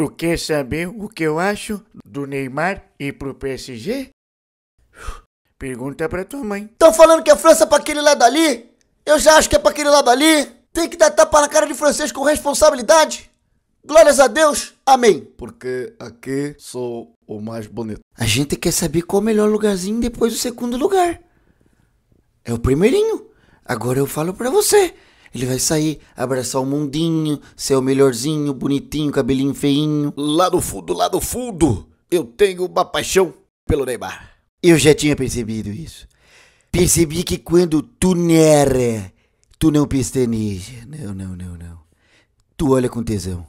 Tu quer saber o que eu acho do Neymar e pro PSG? Pergunta pra tua mãe. Tão falando que a França é pra aquele lado ali? Eu já acho que é pra aquele lado ali. Tem que dar tapa na cara de francês com responsabilidade. Glórias a Deus. Amém. Porque aqui sou o mais bonito. A gente quer saber qual é o melhor lugarzinho depois do segundo lugar. É o primeirinho. Agora eu falo pra você. Ele vai sair, abraçar o mundinho, ser o melhorzinho, bonitinho, cabelinho feinho. Lá do fundo, lá do fundo, eu tenho uma paixão pelo Neymar. Eu já tinha percebido isso. Percebi que quando tu nera, tu não pestaneja. Não, não, não, não. Tu olha com tesão.